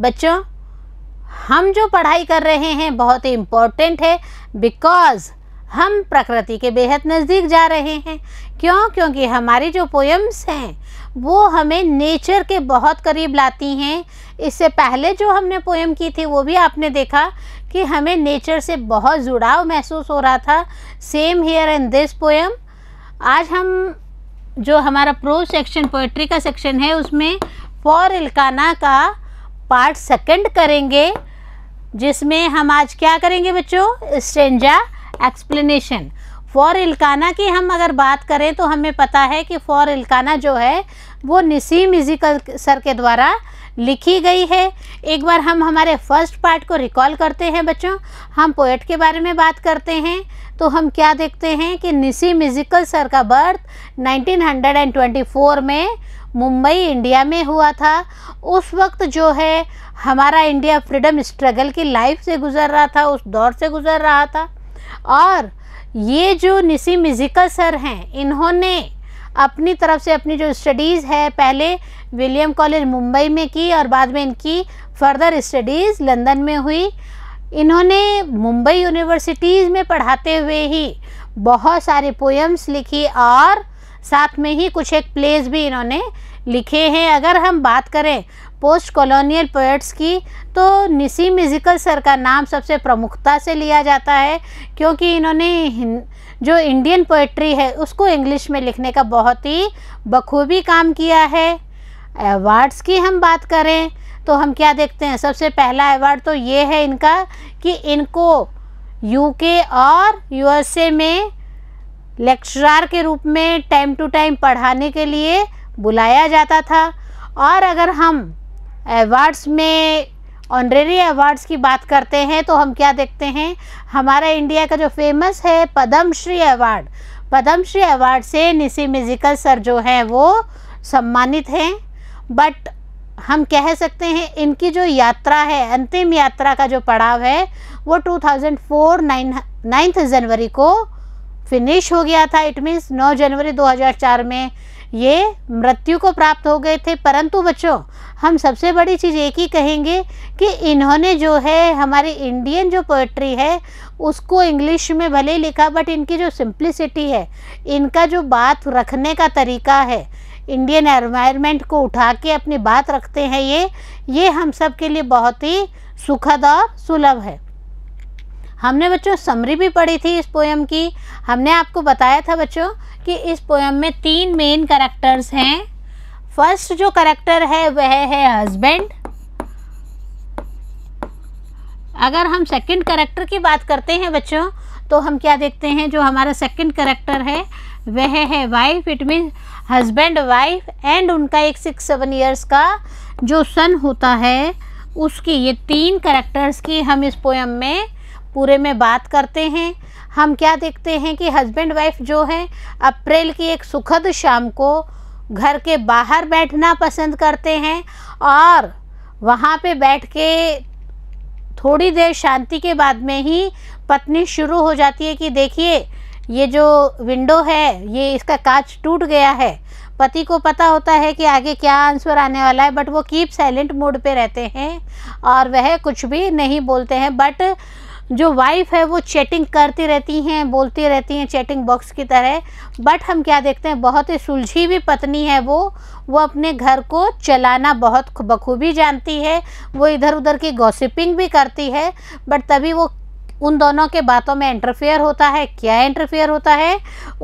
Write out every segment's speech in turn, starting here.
बच्चों हम जो पढ़ाई कर रहे हैं बहुत ही इम्पोर्टेंट है बिकॉज़ हम प्रकृति के बेहद नज़दीक जा रहे हैं क्यों क्योंकि हमारी जो पोएम्स हैं वो हमें नेचर के बहुत करीब लाती हैं इससे पहले जो हमने पोएम की थी वो भी आपने देखा कि हमें नेचर से बहुत जुड़ाव महसूस हो रहा था same here and this poem आज हम जो हमारा प्रो सेक्शन पोइट्री का सेक्शन है उसमें फॉर इल्काना का पार्ट सेकंड करेंगे जिसमें हम आज क्या करेंगे बच्चों स्टेंजा एक्सप्लेनेशन फॉर इल्काना की हम अगर बात करें तो हमें पता है कि फॉर इल्काना जो है वो नसीम इजिकल सर के द्वारा लिखी गई है एक बार हम हमारे फर्स्ट पार्ट को रिकॉल करते हैं बच्चों हम पोएट के बारे में बात करते हैं तो हम क्या देखते हैं कि निसी म्यूजिकल सर का बर्थ 1924 में मुंबई इंडिया में हुआ था उस वक्त जो है हमारा इंडिया फ्रीडम स्ट्रगल की लाइफ से गुज़र रहा था उस दौर से गुज़र रहा था और ये जो निसी मिजिकल सर हैं इन्होंने अपनी तरफ से अपनी जो स्टडीज़ है पहले विलियम कॉलेज मुंबई में की और बाद में इनकी फर्दर स्टडीज़ लंदन में हुई इन्होंने मुंबई यूनिवर्सिटीज़ में पढ़ाते हुए ही बहुत सारे पोएम्स लिखी और साथ में ही कुछ एक प्लेस भी इन्होंने लिखे हैं अगर हम बात करें पोस्ट कॉलोनियल पोएट्स की तो निसी म्यूज़िकल सर का नाम सबसे प्रमुखता से लिया जाता है क्योंकि इन्होंने जो इंडियन पोएट्री है उसको इंग्लिश में लिखने का बहुत ही बखूबी काम किया है अवार्ड्स की हम बात करें तो हम क्या देखते हैं सबसे पहला अवार्ड तो ये है इनका कि इनको यूके और यूएसए में लेक्चरार के रूप में टाइम टू टाइम पढ़ाने के लिए बुलाया जाता था और अगर हम अवार्ड्स में ऑनरेरी अवार्ड्स की बात करते हैं तो हम क्या देखते हैं हमारा इंडिया का जो फेमस है पद्मश्री अवार्ड पद्मश्री अवार्ड से निसी म्यूजिकल सर जो हैं वो सम्मानित हैं बट हम कह सकते हैं इनकी जो यात्रा है अंतिम यात्रा का जो पड़ाव है वो 2004 नाइन नाइन्थ जनवरी को फिनिश हो गया था इट मीन्स 9 जनवरी 2004 में ये मृत्यु को प्राप्त हो गए थे परंतु बच्चों हम सबसे बड़ी चीज़ एक ही कहेंगे कि इन्होंने जो है हमारी इंडियन जो पोइट्री है उसको इंग्लिश में भले ही लिखा बट इनकी जो सिंप्लिसिटी है इनका जो बात रखने का तरीका है इंडियन एनवायरनमेंट को उठा के अपनी बात रखते हैं ये ये हम सब के लिए बहुत ही सुखद और सुलभ है हमने बच्चों समरी भी पढ़ी थी इस पोएम की हमने आपको बताया था बच्चों कि इस पोएम में तीन मेन करेक्टर्स हैं फर्स्ट जो करेक्टर है वह है हस्बैंड अगर हम सेकंड करेक्टर की बात करते हैं बच्चों तो हम क्या देखते हैं जो हमारा सेकंड करेक्टर है वह है wife it mean husband wife and उनका एक सिक्स सेवन ईयर्स का जो सन होता है उसकी ये तीन करेक्टर्स की हम इस पोएम में पूरे में बात करते हैं हम क्या देखते हैं कि हस्बैंड वाइफ जो है अप्रैल की एक सुखद शाम को घर के बाहर बैठना पसंद करते हैं और वहाँ पे बैठ के थोड़ी देर शांति के बाद में ही पत्नी शुरू हो जाती है कि देखिए ये जो विंडो है ये इसका कांच टूट गया है पति को पता होता है कि आगे क्या आंसर आने वाला है बट वो कीप साइलेंट मोड पे रहते हैं और वह कुछ भी नहीं बोलते हैं बट जो वाइफ है वो चैटिंग करती रहती हैं बोलती रहती हैं चैटिंग बॉक्स की तरह बट हम क्या देखते हैं बहुत ही सुलझी हुई पत्नी है वो वो अपने घर को चलाना बहुत बखूबी जानती है वो इधर उधर की गॉसिपिंग भी करती है बट तभी वो उन दोनों के बातों में इंटरफेयर होता है क्या इंटरफेयर होता है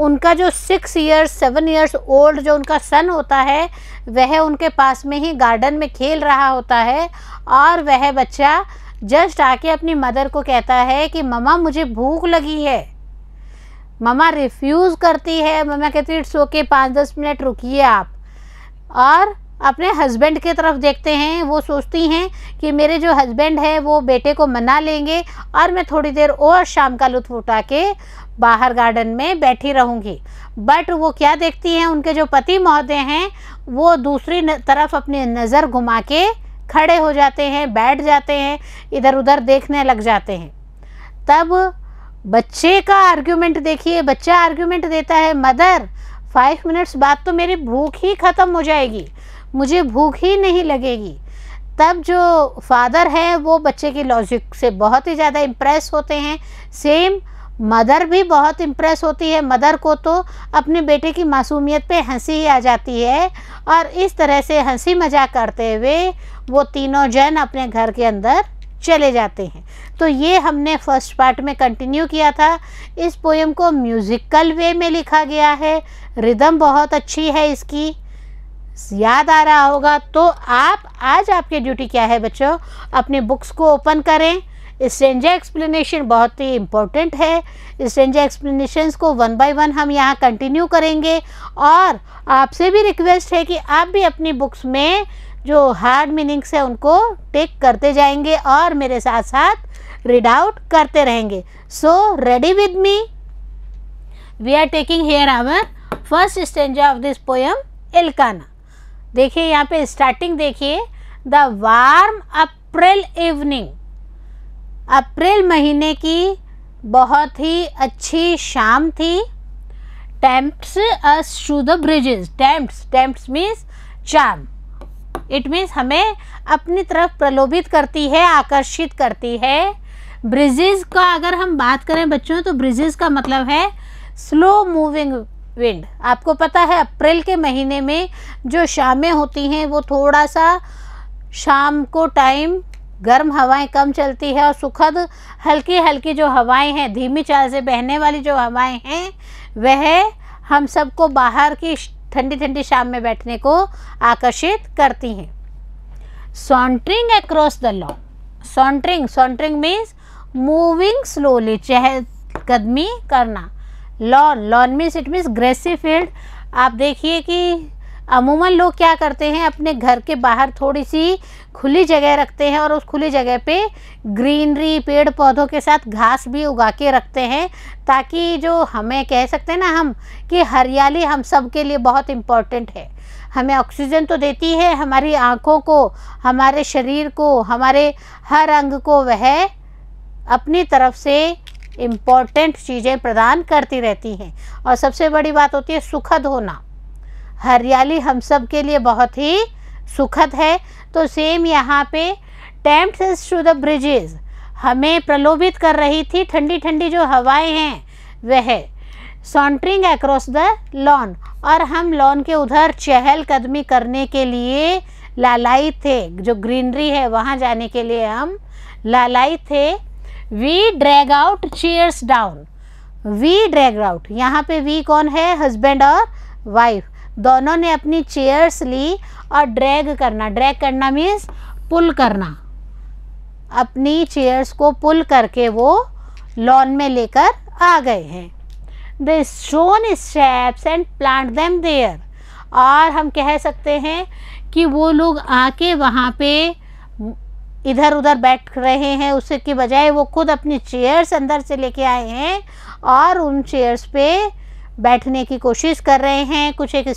उनका जो six years seven years old जो उनका सन होता है वह उनके पास में ही गार्डन में खेल रहा होता है और वह बच्चा जस्ट आके अपनी मदर को कहता है कि ममा मुझे भूख लगी है ममा रिफ्यूज़ करती है ममा कहती है इट्स ओके पाँच दस मिनट रुकिए आप और अपने हस्बैंड की तरफ देखते हैं वो सोचती हैं कि मेरे जो हस्बैंड है वो बेटे को मना लेंगे और मैं थोड़ी देर और शाम का लुत्फ उठा के बाहर गार्डन में बैठी रहूँगी बट वो क्या देखती हैं उनके जो पति महोदय हैं वो दूसरी तरफ अपनी नज़र घुमा के खड़े हो जाते हैं बैठ जाते हैं इधर उधर देखने लग जाते हैं तब बच्चे का आर्ग्यूमेंट देखिए बच्चा आर्ग्यूमेंट देता है मदर फाइव मिनट्स बाद तो मेरी भूख ही ख़त्म हो जाएगी मुझे भूख ही नहीं लगेगी तब जो फादर हैं वो बच्चे की लॉजिक से बहुत ही ज़्यादा इम्प्रेस होते हैं सेम मदर भी बहुत इम्प्रेस होती है मदर को तो अपने बेटे की मासूमियत पे हंसी ही आ जाती है और इस तरह से हंसी मजाक करते हुए वो तीनों जन अपने घर के अंदर चले जाते हैं तो ये हमने फर्स्ट पार्ट में कंटिन्यू किया था इस पोएम को म्यूज़िकल वे में लिखा गया है रिदम बहुत अच्छी है इसकी याद आ रहा होगा तो आप आज आपकी ड्यूटी क्या है बच्चों अपने बुक्स को ओपन करें स्ट्रेंजा एक्सप्लेनेशन बहुत ही इम्पोर्टेंट है स्ट्रेंजा एक्सप्लेनेशंस को वन बाय वन हम यहाँ कंटिन्यू करेंगे और आपसे भी रिक्वेस्ट है कि आप भी अपनी बुक्स में जो हार्ड मीनिंग्स है उनको टेक करते जाएंगे और मेरे साथ साथ रीड आउट करते रहेंगे so ready with me we are taking here our first stanza of this poem एलकाना देखिए यहाँ पे स्टार्टिंग देखिए द वार्म अप्रैल इवनिंग अप्रैल महीने की बहुत ही अच्छी शाम थी tempts us to the bridges tempts tempts means charm it means हमें अपनी तरफ प्रलोभित करती है आकर्षित करती है ब्रिजेस का अगर हम बात करें बच्चों तो ब्रिजेस का मतलब है स्लो मूविंग विंड आपको पता है अप्रैल के महीने में जो शामें होती हैं वो थोड़ा सा शाम को टाइम गर्म हवाएं कम चलती है और सुखद हल्की हल्की जो हवाएं हैं धीमी चाल से बहने वाली जो हवाएं हैं वह हम सबको बाहर की ठंडी ठंडी शाम में बैठने को आकर्षित करती हैं sauntering across the lawn sauntering sauntering means moving slowly चह कदमी करना lawn lawn means it means grassy field आप देखिए कि अमूमन लोग क्या करते हैं अपने घर के बाहर थोड़ी सी खुली जगह रखते हैं और उस खुली जगह पे ग्रीनरी पेड़ पौधों के साथ घास भी उगा के रखते हैं ताकि जो हमें कह सकते हैं ना हम कि हरियाली हम सब के लिए बहुत इम्पॉर्टेंट है हमें ऑक्सीजन तो देती है हमारी आँखों को हमारे शरीर को हमारे हर अंग को वह अपनी तरफ से इम्पॉर्टेंट चीज़ें प्रदान करती रहती हैं और सबसे बड़ी बात होती है सुखद होना हरियाली हम सब के लिए बहुत ही सुखद है तो सेम यहाँ पे टेम्प्ट टू द ब्रिजेज़ हमें प्रलोभित कर रही थी ठंडी ठंडी जो हवाएं हैं वह सॉन्ट्रिंग अक्रॉस द लॉन और हम लॉन के उधर चहल कदमी करने के लिए लालाई थे जो ग्रीनरी है वहाँ जाने के लिए हम लालाई थे we drag out chairs down we drag out यहाँ पे वी कौन है हस्बैंड और वाइफ दोनों ने अपनी चेयर्स ली और ड्रैग करना ड्रैग करना मीन्स पुल करना अपनी चेयर्स को पुल करके वो लॉन में लेकर आ गए हैं the stone steps and plant them there और हम कह सकते हैं कि वो लोग आके वहाँ पे इधर उधर बैठ रहे हैं उसके बजाय वो खुद अपनी चेयर्स अंदर से लेके आए हैं और उन चेयर्स पे बैठने की कोशिश कर रहे हैं कुछ एक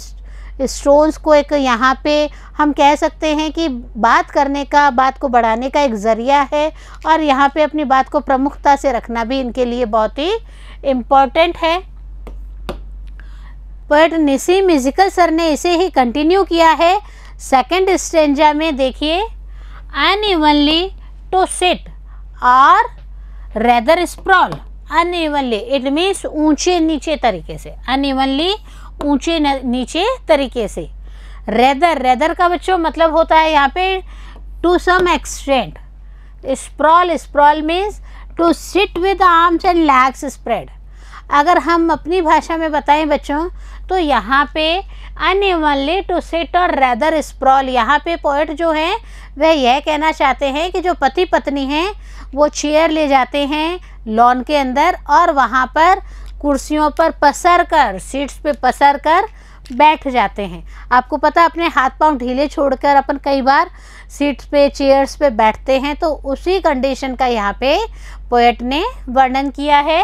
स्टोन्स को एक यहाँ पे हम कह सकते हैं कि बात करने का बात को बढ़ाने का एक ज़रिया है और यहाँ पे अपनी बात को प्रमुखता से रखना भी इनके लिए बहुत ही इम्पॉर्टेंट है बट निसी म्यूजिकल सर ने इसे ही कंटिन्यू किया है सेकंड स्टेंजा में देखिए अन इवनली टू सिट और rather sprawl unevenly it means ऊंचे नीचे तरीके से अन इवनली ऊंचे नीचे तरीके से रेदर रेदर का बच्चों मतलब होता है यहाँ पे to some extent sprawl sprawl means to sit with arms and legs spread अगर हम अपनी भाषा में बताएं बच्चों तो यहाँ पे अनइवनली टू सिट और रेदर स्प्रॉल यहाँ पे पोइट जो है वह यह कहना चाहते हैं कि जो पति पत्नी हैं वो चेयर ले जाते हैं लॉन के अंदर और वहाँ पर कुर्सियों पर पसर कर सीट्स पे पसर कर बैठ जाते हैं आपको पता अपने हाथ पांव ढीले छोड़कर अपन कई बार सीट्स पे चेयर्स पे बैठते हैं तो उसी कंडीशन का यहाँ पे पोएट ने वर्णन किया है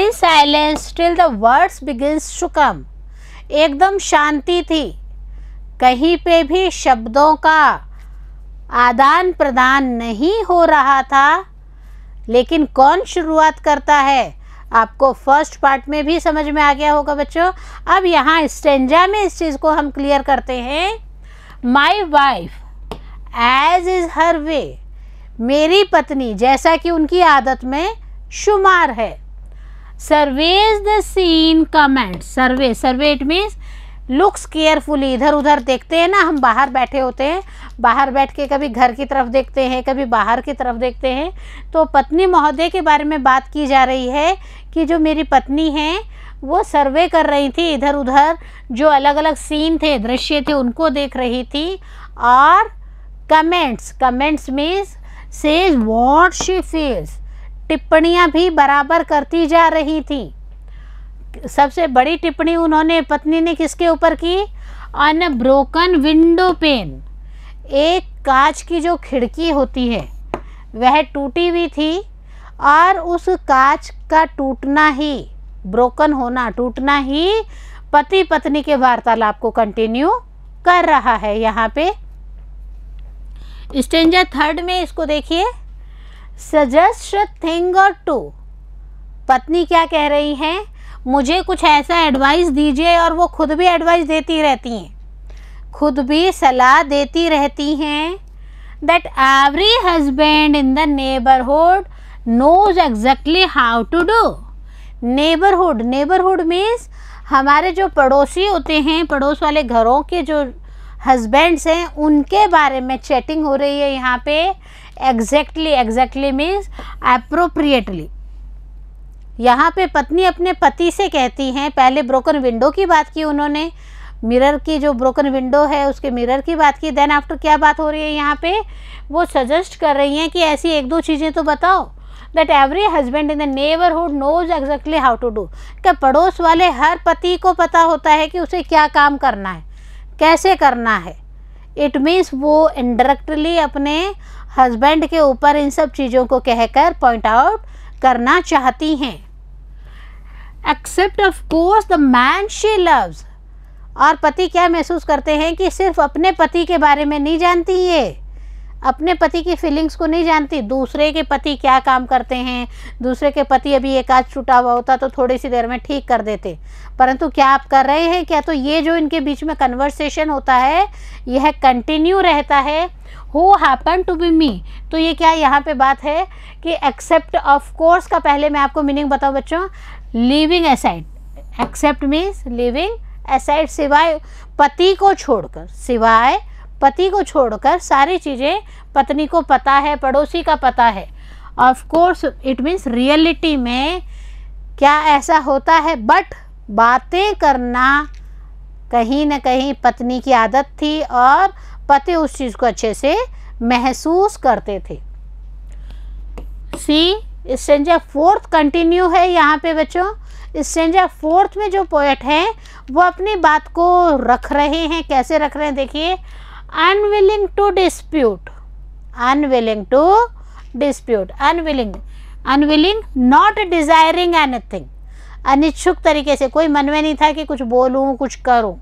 in silence till the words begins to come एकदम शांति थी कहीं पे भी शब्दों का आदान प्रदान नहीं हो रहा था लेकिन कौन शुरुआत करता है आपको फर्स्ट पार्ट में भी समझ में आ गया होगा बच्चों अब यहाँ स्टेंजा में इस चीज़ को हम क्लियर करते हैं my wife as is her way मेरी पत्नी जैसा कि उनकी आदत में शुमार है surveys the scene comment survey survey it means looks carefully इधर उधर देखते हैं ना हम बाहर बैठे होते हैं बाहर बैठ के कभी घर की तरफ देखते हैं कभी बाहर की तरफ देखते हैं तो पत्नी महोदय के बारे में बात की जा रही है कि जो मेरी पत्नी हैं वो सर्वे कर रही थी इधर उधर जो अलग अलग सीन थे दृश्य थे उनको देख रही थी और comments comments means says what she feels टिप्पणियाँ भी बराबर करती जा रही थी सबसे बड़ी टिप्पणी उन्होंने पत्नी ने किसके ऊपर की अन ब्रोकन विंडो पेन एक कांच की जो खिड़की होती है वह टूटी हुई थी और उस कांच का टूटना ही ब्रोकन होना टूटना ही पति पत्नी के वार्तालाप को कंटिन्यू कर रहा है यहाँ पे स्टेंजर थर्ड में इसको देखिए सजेस्ट थिंग और टू पत्नी क्या कह रही हैं मुझे कुछ ऐसा एडवाइस दीजिए और वो खुद भी एडवाइस देती रहती हैं खुद भी सलाह देती रहती हैं that every husband in the neighbourhood knows exactly how to do neighbourhood neighbourhood means हमारे जो पड़ोसी होते हैं पड़ोस वाले घरों के जो हजबेंड्स हैं उनके बारे में चैटिंग हो रही है यहाँ पे एग्जैक्टली एग्जैक्टली मीन्स अप्रोप्रिएटली यहाँ पे पत्नी अपने पति से कहती हैं पहले ब्रोकन विंडो की बात की उन्होंने मिरर की जो ब्रोकन विंडो है उसके मिरर की बात की देन आफ्टर क्या बात हो रही है यहाँ पे वो सजेस्ट कर रही हैं कि ऐसी एक दो चीज़ें तो बताओ that every husband in the neighbourhood knows exactly how to do क्या पड़ोस वाले हर पति को पता होता है कि उसे क्या काम करना है कैसे करना है इट मीन्स वो इनडायरेक्टली अपने हस्बैंड के ऊपर इन सब चीज़ों को कहकर पॉइंट आउट करना चाहती हैं except of course the man she loves और पति क्या महसूस करते हैं कि सिर्फ अपने पति के बारे में नहीं जानती ये अपने पति की फीलिंग्स को नहीं जानती दूसरे के पति क्या काम करते हैं दूसरे के पति अभी एक आज छुटा हुआ होता तो थोड़ी सी देर में ठीक कर देते परंतु क्या आप कर रहे हैं क्या तो ये जो इनके बीच में कन्वर्सेशन होता है यह कंटिन्यू रहता है who happen to be me तो ये क्या यहाँ पे बात है कि एक्सेप्ट ऑफ कोर्स का पहले मैं आपको मीनिंग बताऊँ बच्चों living aside except means living aside सिवाय पति को छोड़कर सिवाय पति को छोड़कर सारी चीज़ें पत्नी को पता है पड़ोसी का पता है of course it means reality में क्या ऐसा होता है बट बातें करना कहीं ना कहीं पत्नी की आदत थी और पति उस चीज़ को अच्छे से महसूस करते थे सी स्टेंजा फोर्थ कंटिन्यू है यहाँ पे बच्चों स्टेंजा फोर्थ में जो पोएट हैं वो अपनी बात को रख रहे हैं कैसे रख रहे हैं देखिए unwilling to dispute unwilling to dispute unwilling unwilling not desiring anything अनिच्छुक तरीके से कोई मन में नहीं था कि कुछ बोलूँ कुछ करूँ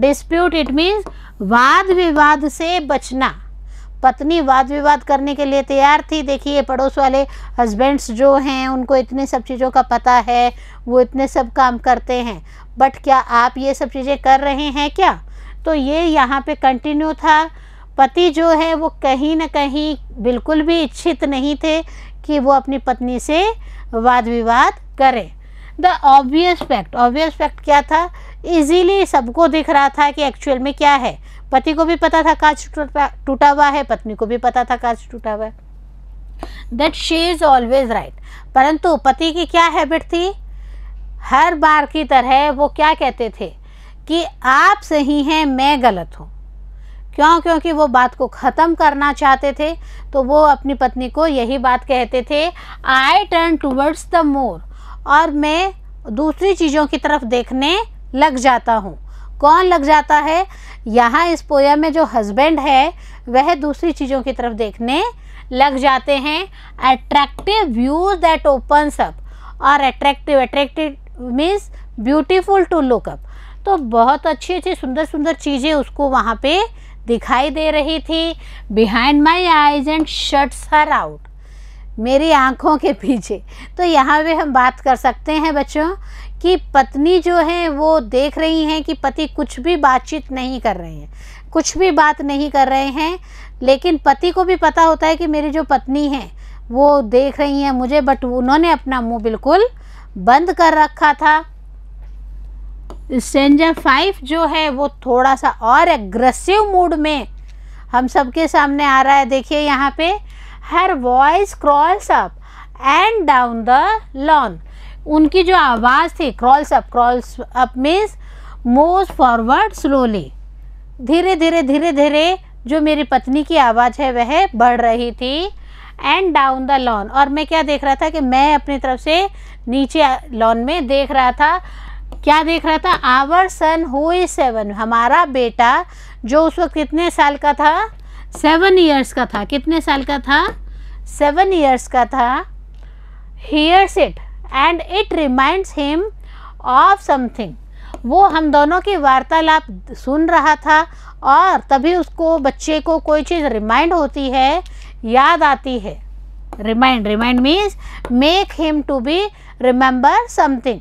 डिस्प्यूट इट मीन्स वाद विवाद से बचना पत्नी वाद विवाद करने के लिए तैयार थी देखिए पड़ोस वाले हस्बैंड्स जो हैं उनको इतने सब चीज़ों का पता है वो इतने सब काम करते हैं बट क्या आप ये सब चीज़ें कर रहे हैं क्या तो ये यहाँ पे कंटिन्यू था पति जो है वो कहीं ना कहीं बिल्कुल भी इच्छित नहीं थे कि वो अपनी पत्नी से वाद विवाद करें the obvious fact obvious fact क्या था इजीली सबको दिख रहा था कि एक्चुअल में क्या है पति को भी पता था कांच टूटा हुआ है पत्नी को भी पता था कांच टूटा हुआ है that she is always right परंतु पति की क्या हैबिट थी हर बार की तरह वो क्या कहते थे कि आप सही हैं मैं गलत हूँ क्यों क्योंकि वो बात को ख़त्म करना चाहते थे तो वो अपनी पत्नी को यही बात कहते थे I turn towards the more और मैं दूसरी चीज़ों की तरफ देखने लग जाता हूँ कौन लग जाता है यहाँ इस पोया में जो हस्बैंड है वह दूसरी चीज़ों की तरफ देखने लग जाते हैं attractive views that opens up और attractive attractive means beautiful to look up तो बहुत अच्छी अच्छी सुंदर सुंदर चीज़ें उसको वहाँ पे दिखाई दे रही थी behind my eyes and shuts her out मेरी आँखों के पीछे तो यहाँ पे हम बात कर सकते हैं बच्चों कि पत्नी जो है वो देख रही हैं कि पति कुछ भी बातचीत नहीं कर रहे हैं कुछ भी बात नहीं कर रहे हैं लेकिन पति को भी पता होता है कि मेरी जो पत्नी है वो देख रही हैं मुझे बट उन्होंने अपना मुंह बिल्कुल बंद कर रखा था स्टेंजा फाइव जो है वो थोड़ा सा और एग्रेसिव मूड में हम सबके सामने आ रहा है देखिए यहाँ पर her voice crawls up and down the lawn उनकी जो आवाज़ थी crawls up crawls up means move forward slowly धीरे धीरे धीरे धीरे जो मेरी पत्नी की आवाज़ है वह बढ़ रही थी एंड डाउन द लॉन और मैं क्या देख रहा था कि मैं अपनी तरफ से नीचे लॉन में देख रहा था क्या देख रहा था आवर सन हुई सेवन हमारा बेटा जो उस वक्त कितने साल का था सेवन ईयर्स का था कितने साल का था सेवन ईयर्स का था hears it and it reminds him of something वो हम दोनों की वार्तालाप सुन रहा था और तभी उसको बच्चे को कोई चीज़ रिमाइंड होती है याद आती है remind remind means make him to be remember something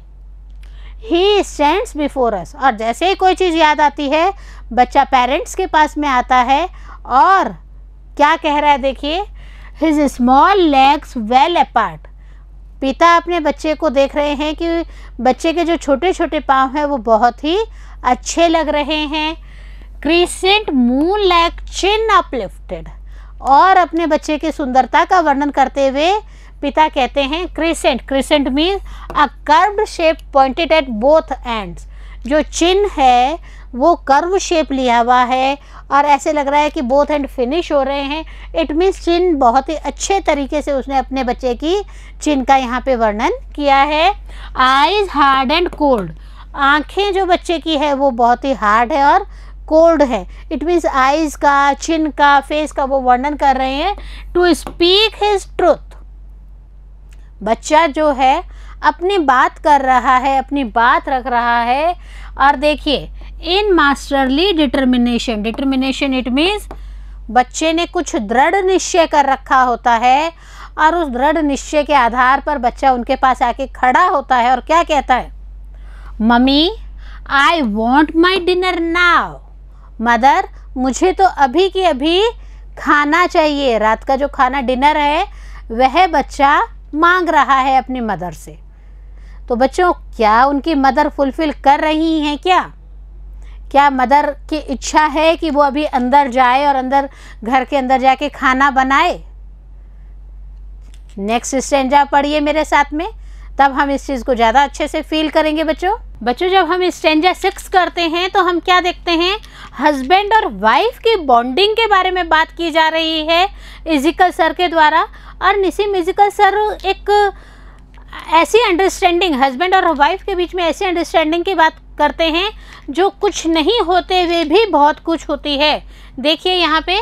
he stands before us और जैसे ही कोई चीज़ याद आती है बच्चा पेरेंट्स के पास में आता है और क्या कह रहा है देखिए his small legs well apart पिता अपने बच्चे को देख रहे हैं कि बच्चे के जो छोटे छोटे पाँव हैं वो बहुत ही अच्छे लग रहे हैं crescent moon lack chin uplifted और अपने बच्चे की सुंदरता का वर्णन करते हुए पिता कहते हैं crescent crescent means a curved shape pointed at both ends जो चिन्ह है वो कर्व शेप लिया हुआ है और ऐसे लग रहा है कि बोथ एंड फिनिश हो रहे हैं इट मीन्स चिन्ह बहुत ही अच्छे तरीके से उसने अपने बच्चे की चिन्ह का यहाँ पे वर्णन किया है आइज हार्ड एंड कोल्ड आँखें जो बच्चे की है वो बहुत ही हार्ड है और कोल्ड है इट मीन्स आइज का चिन का फेस का वो वर्णन कर रहे हैं टू स्पीक हिज ट्रूथ बच्चा जो है अपनी बात कर रहा है अपनी बात रख रहा है और देखिए in masterly determination determination it means बच्चे ने कुछ दृढ़ निश्चय कर रखा होता है और उस दृढ़ निश्चय के आधार पर बच्चा उनके पास आके खड़ा होता है और क्या कहता है mummy I want my dinner now mother मुझे तो अभी की अभी खाना चाहिए रात का जो खाना डिनर है वह बच्चा मांग रहा है अपनी मदर से तो बच्चों क्या उनकी मदर फुलफिल कर रही हैं क्या क्या मदर की इच्छा है कि वो अभी अंदर जाए और अंदर घर के अंदर जाके खाना बनाए नेक्स्ट स्टेंजा पढ़िए मेरे साथ में तब हम इस चीज़ को ज़्यादा अच्छे से फील करेंगे बच्चों बच्चों जब हम स्टेंजा सिक्स करते हैं तो हम क्या देखते हैं हस्बैंड और वाइफ की बॉन्डिंग के बारे में बात की जा रही है इजिकल सर के द्वारा और निसी म्यूजिकल सर एक ऐसी अंडरस्टैंडिंग हस्बैंड और वाइफ के बीच में ऐसी अंडरस्टैंडिंग की बात करते हैं जो कुछ नहीं होते हुए भी बहुत कुछ होती है देखिए यहाँ पे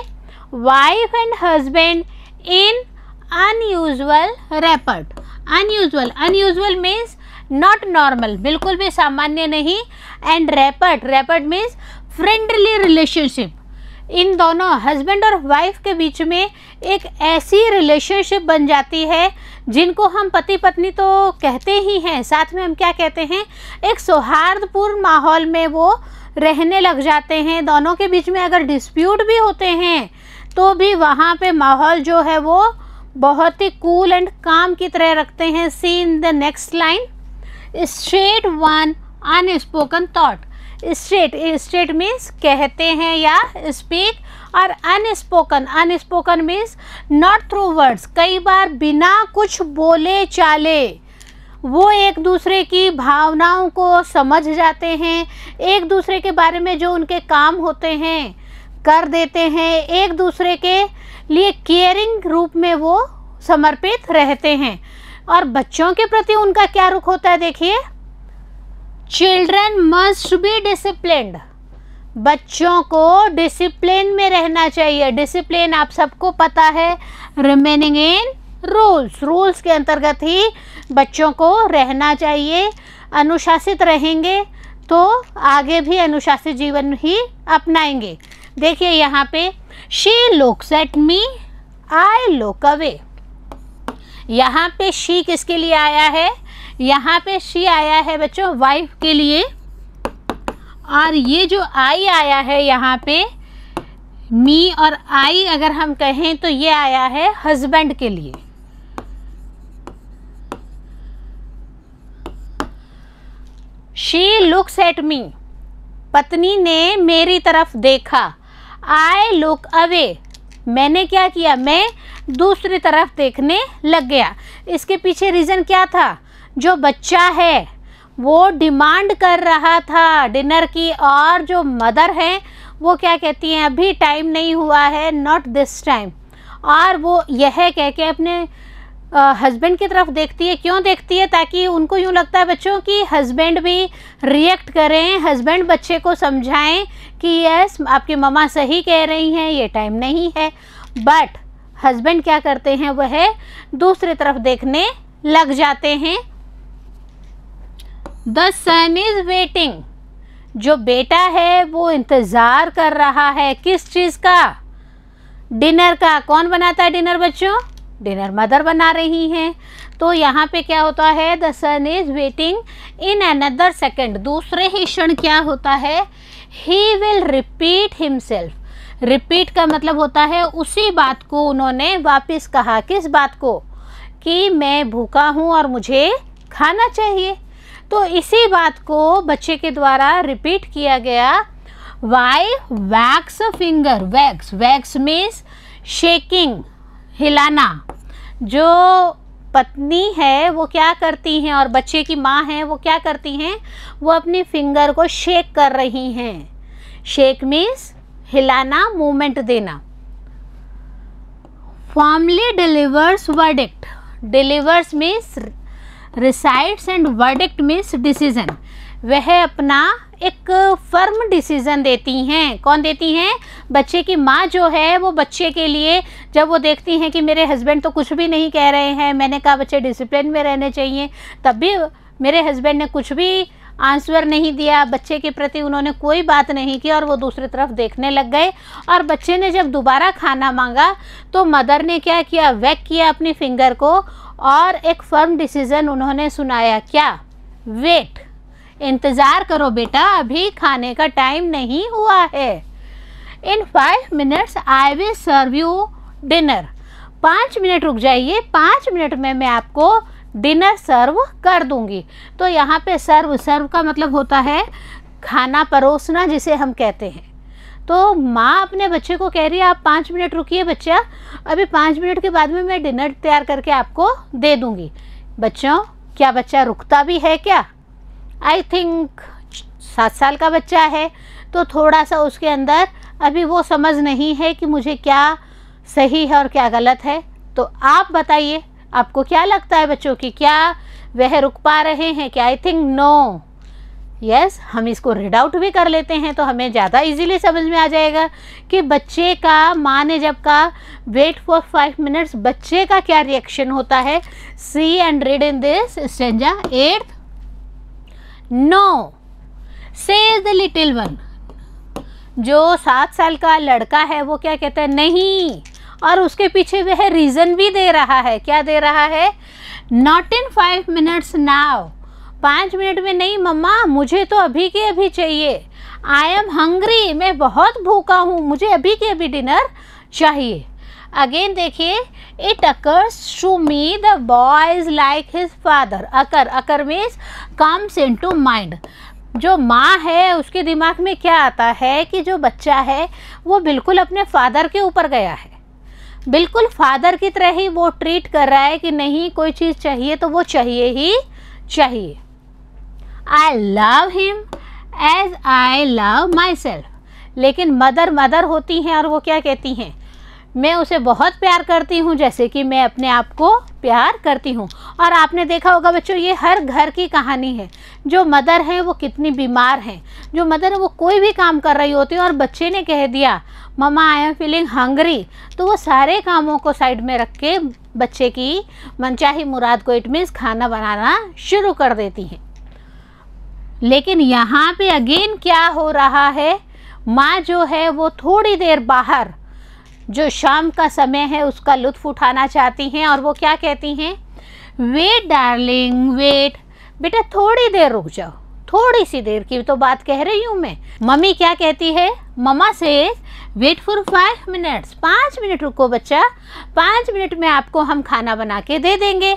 wife and husband in unusual rapport unusual unusual means not normal बिल्कुल भी सामान्य नहीं and rapport rapport means friendly relationship इन दोनों हस्बैंड और वाइफ के बीच में एक ऐसी रिलेशनशिप बन जाती है जिनको हम पति पत्नी तो कहते ही हैं साथ में हम क्या कहते हैं एक सौहार्दपूर्ण माहौल में वो रहने लग जाते हैं दोनों के बीच में अगर डिस्प्यूट भी होते हैं तो भी वहाँ पे माहौल जो है वो बहुत ही कूल एंड काम की तरह रखते हैं see in the next line straight one unspoken thought straight straight means कहते हैं या स्पीक और unspoken unspoken means not through words कई बार बिना कुछ बोले चाले वो एक दूसरे की भावनाओं को समझ जाते हैं एक दूसरे के बारे में जो उनके काम होते हैं कर देते हैं एक दूसरे के लिए केयरिंग रूप में वो समर्पित रहते हैं और बच्चों के प्रति उनका क्या रुख होता है देखिए चिल्ड्रन मस्ट बी डिसिप्लिन बच्चों को डिसिप्लिन में रहना चाहिए डिसिप्लिन आप सबको पता है रिमेनिंग इन रूल्स रूल्स के अंतर्गत ही बच्चों को रहना चाहिए अनुशासित रहेंगे तो आगे भी अनुशासित जीवन ही अपनाएंगे देखिए यहाँ पे she looks at me I look away यहाँ पे शी किसके लिए आया है यहाँ पे शी आया है बच्चों वाइफ के लिए और ये जो आई आया है यहाँ पे मी और आई अगर हम कहें तो ये आया है हस्बैंड के लिए शी लुक्स एट मी पत्नी ने मेरी तरफ देखा आई लुक अवे मैंने क्या किया मैं दूसरी तरफ देखने लग गया इसके पीछे रीज़न क्या था जो बच्चा है वो डिमांड कर रहा था डिनर की और जो मदर हैं वो क्या कहती हैं अभी टाइम नहीं हुआ है नॉट दिस टाइम और वो यह कह के अपने हस्बैंड की तरफ देखती है क्यों देखती है ताकि उनको यूँ लगता है बच्चों कि हस्बैंड भी रिएक्ट करें हस्बैंड बच्चे को समझाएं कि यस आपकी ममा सही कह रही हैं ये टाइम नहीं है बट हस्बैंड क्या करते हैं वह है, दूसरी तरफ देखने लग जाते हैं द सन इज़ वेटिंग जो बेटा है वो इंतज़ार कर रहा है किस चीज़ का डिनर का कौन बनाता है डिनर बच्चों डिनर मदर बना रही हैं तो यहाँ पे क्या होता है the son is waiting in another second दूसरे ही क्षण क्या होता है he will repeat himself repeat का मतलब होता है उसी बात को उन्होंने वापस कहा किस बात को कि मैं भूखा हूँ और मुझे खाना चाहिए तो इसी बात को बच्चे के द्वारा रिपीट किया गया wife wags finger wags wags means shaking हिलाना जो पत्नी है वो क्या करती हैं और बच्चे की माँ है वो क्या करती हैं वो अपने फिंगर को शेक कर रही हैं शेक मीन्स हिलाना मूवमेंट देना formally delivers verdict delivers means resides and verdict means decision वह अपना एक फर्म डिसीज़न देती हैं कौन देती हैं बच्चे की माँ जो है वो बच्चे के लिए जब वो देखती हैं कि मेरे हस्बैंड तो कुछ भी नहीं कह रहे हैं मैंने कहा बच्चे डिसिप्लिन में रहने चाहिए तब भी मेरे हस्बैंड ने कुछ भी आंसर नहीं दिया बच्चे के प्रति उन्होंने कोई बात नहीं की और वो दूसरी तरफ देखने लग गए और बच्चे ने जब दोबारा खाना मांगा तो मदर ने क्या किया वैक किया अपनी फिंगर को और एक फर्म डिसीज़न उन्होंने सुनाया क्या वेट इंतज़ार करो बेटा अभी खाने का टाइम नहीं हुआ है in five minutes I will serve you dinner पाँच मिनट रुक जाइए पाँच मिनट में मैं आपको डिनर सर्व कर दूंगी तो यहाँ पे सर्व सर्व का मतलब होता है खाना परोसना जिसे हम कहते हैं तो माँ अपने बच्चे को कह रही है आप पाँच मिनट रुकिए बच्चा अभी पाँच मिनट के बाद में मैं डिनर तैयार करके आपको दे दूँगी बच्चों क्या बच्चा रुकता भी है क्या आई थिंक सात साल का बच्चा है तो थोड़ा सा उसके अंदर अभी वो समझ नहीं है कि मुझे क्या सही है और क्या गलत है तो आप बताइए आपको क्या लगता है बच्चों की क्या वह रुक पा रहे हैं क्या I think no yes yes, हम इसको रीड आउट भी कर लेते हैं तो हमें ज़्यादा इजीली समझ में आ जाएगा कि बच्चे का माँ ने जब का वेट फॉर फाइव मिनट्स बच्चे का क्या रिएक्शन होता है see and read in this stanza at no says the little one जो सात साल का लड़का है वो क्या कहता है नहीं और उसके पीछे वह रीज़न भी दे रहा है क्या दे रहा है not in five minutes now पाँच मिनट में नहीं मम्मा मुझे तो अभी के अभी चाहिए आई एम हंग्री मैं बहुत भूखा हूँ मुझे अभी के अभी डिनर चाहिए अगेन देखिए it occurs to me the boy is like his father occur occur means comes into mind जो माँ है उसके दिमाग में क्या आता है कि जो बच्चा है वो बिल्कुल अपने फादर के ऊपर गया है बिल्कुल फादर की तरह ही वो ट्रीट कर रहा है कि नहीं कोई चीज़ चाहिए तो वो चाहिए ही चाहिए I love him as I love myself लेकिन मदर मदर होती हैं और वो क्या कहती हैं मैं उसे बहुत प्यार करती हूँ जैसे कि मैं अपने आप को प्यार करती हूँ और आपने देखा होगा बच्चों ये हर घर की कहानी है जो मदर है वो कितनी बीमार है जो मदर है वो कोई भी काम कर रही होती है और बच्चे ने कह दिया mama I am feeling hungry तो वो सारे कामों को साइड में रख के बच्चे की मनचाही मुराद को इट मीन्स खाना बनाना शुरू कर देती हैं लेकिन यहाँ पे अगेन क्या हो रहा है माँ जो है वो थोड़ी देर बाहर जो शाम का समय है उसका लुत्फ़ उठाना चाहती हैं और वो क्या कहती हैं वेट डार्लिंग वेट बेटा थोड़ी देर रुक जाओ थोड़ी सी देर की तो बात कह रही हूँ मैं मम्मी क्या कहती है mama says wait for five minutes पाँच मिनट रुको बच्चा पाँच मिनट में आपको हम खाना बना के दे देंगे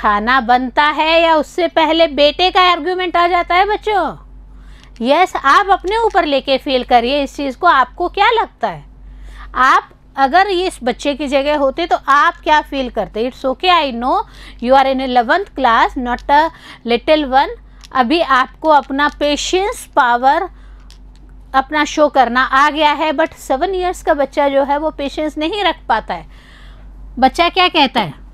खाना बनता है या उससे पहले बेटे का आर्ग्यूमेंट आ जाता है बच्चों यस yes, आप अपने ऊपर लेके फील करिए इस चीज़ को आपको क्या लगता है आप अगर ये इस बच्चे की जगह होते तो आप क्या फील करते it's okay I know you are in eleventh class not a little one अभी आपको अपना पेशेंस पावर अपना शो करना आ गया है बट सेवन इयर्स का बच्चा जो है वो पेशेंस नहीं रख पाता है बच्चा क्या कहता है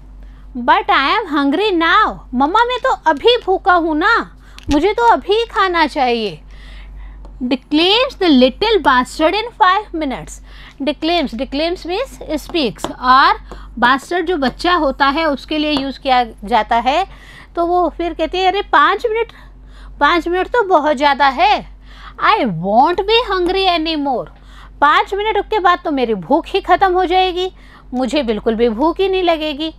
but I am hungry now mamma मैं तो अभी भूखा हूँ ना मुझे तो अभी खाना चाहिए declaims the little bastard in five minutes declaims declaims means speaks और बास्टर्ड जो बच्चा होता है उसके लिए यूज़ किया जाता है तो वो फिर कहती है अरे पाँच मिनट पाँच मिनट तो बहुत ज़्यादा है I won't be hungry any more पाँच मिनट के बाद तो मेरी भूख ही ख़त्म हो जाएगी मुझे बिल्कुल भी भूख ही नहीं लगेगी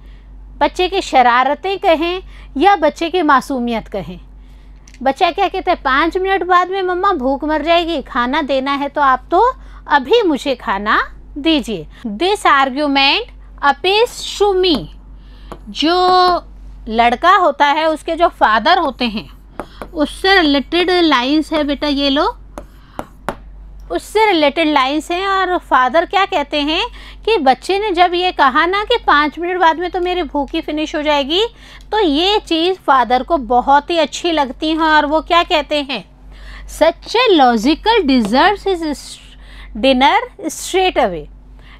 बच्चे की शरारतें कहें या बच्चे की मासूमियत कहें बच्चा क्या कहता है पाँच मिनट बाद में मम्मा भूख मर जाएगी खाना देना है तो आप तो अभी मुझे खाना दीजिए दिस आर्ग्यूमेंट अपेस शुमी जो लड़का होता है उसके जो फादर होते हैं उससे रिलेटेड लाइंस है बेटा ये लो उससे रिलेटेड लाइन्स हैं और फादर क्या कहते हैं कि बच्चे ने जब ये कहा ना कि पाँच मिनट बाद में तो मेरी भूखी फिनिश हो जाएगी तो ये चीज़ फादर को बहुत ही अच्छी लगती है और वो क्या कहते हैं such logical deserve is dinner straight away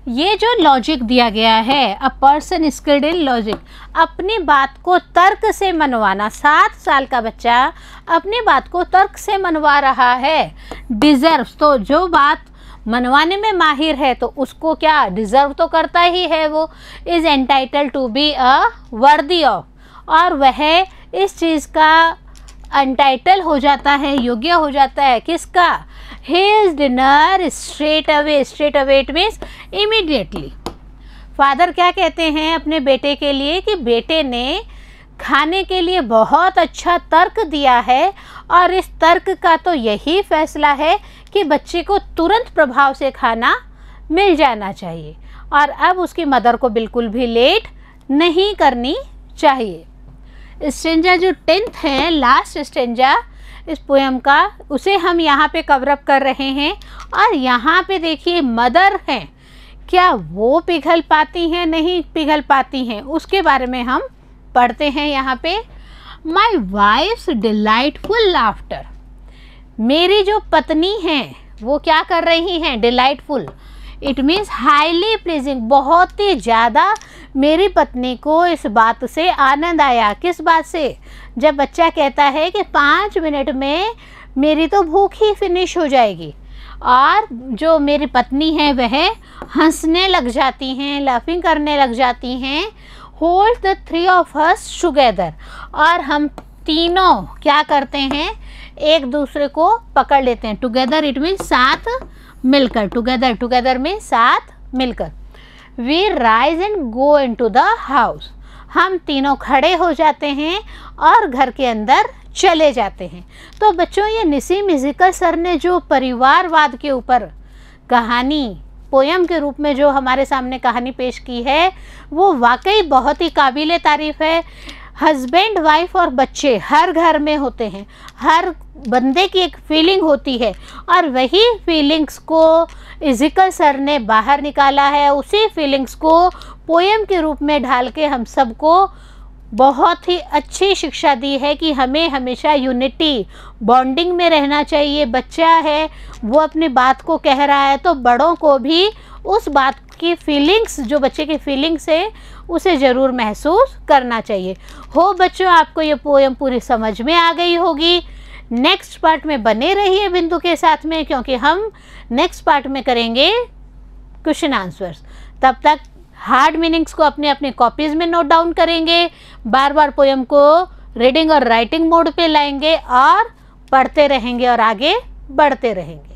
ये जो लॉजिक दिया गया है a person skilled in logic अपनी बात को तर्क से मनवाना सात साल का बच्चा अपनी बात को तर्क से मनवा रहा है डिज़र्व तो जो बात मनवाने में माहिर है तो उसको क्या डिज़र्व तो करता ही है who is entitled to be a worthy of और वह इस चीज़ का अनटाइटल हो जाता है योग्य हो जाता है किसका his dinner straight away straight away it means immediately father क्या कहते हैं अपने बेटे के लिए कि बेटे ने खाने के लिए बहुत अच्छा तर्क दिया है और इस तर्क का तो यही फैसला है कि बच्चे को तुरंत प्रभाव से खाना मिल जाना चाहिए और अब उसकी मदर को बिल्कुल भी लेट नहीं करनी चाहिए स्टेंजा जो टेंथ है लास्ट स्टेंजा इस पोएम का उसे हम यहाँ पे कवरअप कर रहे हैं और यहाँ पे देखिए मदर हैं क्या वो पिघल पाती हैं नहीं पिघल पाती हैं उसके बारे में हम पढ़ते हैं यहाँ पे माई वाइफ डिलाइटफुल लाफ्टर मेरी जो पत्नी हैं वो क्या कर रही हैं delightful it means highly pleasing बहुत ही ज़्यादा मेरी पत्नी को इस बात से आनंद आया किस बात से जब बच्चा कहता है कि पाँच मिनट में मेरी तो भूख ही फिनिश हो जाएगी और जो मेरी पत्नी है वह हंसने लग जाती हैं लाफिंग करने लग जाती हैं hold the three of us together और हम तीनों क्या करते हैं एक दूसरे को पकड़ लेते हैं टुगेदर इट मीन साथ मिलकर टुगेदर टुगेदर में साथ मिलकर we rise and go into the house हम तीनों खड़े हो जाते हैं और घर के अंदर चले जाते हैं तो बच्चों ये निसी इजिकल सर ने जो परिवारवाद के ऊपर कहानी पोयम के रूप में जो हमारे सामने कहानी पेश की है वो वाकई बहुत ही काबिल तारीफ़ है हस्बैंड वाइफ और बच्चे हर घर में होते हैं हर बंदे की एक फीलिंग होती है और वही फीलिंग्स को इजिकल सर ने बाहर निकाला है उसी फीलिंग्स को पोएम के रूप में ढाल के हम सबको बहुत ही अच्छी शिक्षा दी है कि हमें हमेशा यूनिटी बॉन्डिंग में रहना चाहिए बच्चा है वो अपनी बात को कह रहा है तो बड़ों को भी उस बात की फीलिंग्स जो बच्चे की फीलिंग्स है उसे ज़रूर महसूस करना चाहिए हो बच्चों आपको ये पोएम पूरी समझ में आ गई होगी नेक्स्ट पार्ट में बने रहिए बिंदु के साथ में क्योंकि हम नेक्स्ट पार्ट में करेंगे क्वेश्चन आंसर्स तब तक हार्ड मीनिंग्स को अपने अपने कॉपीज़ में नोट डाउन करेंगे बार बार पोएम को रीडिंग और राइटिंग मोड पे लाएंगे और पढ़ते रहेंगे और आगे बढ़ते रहेंगे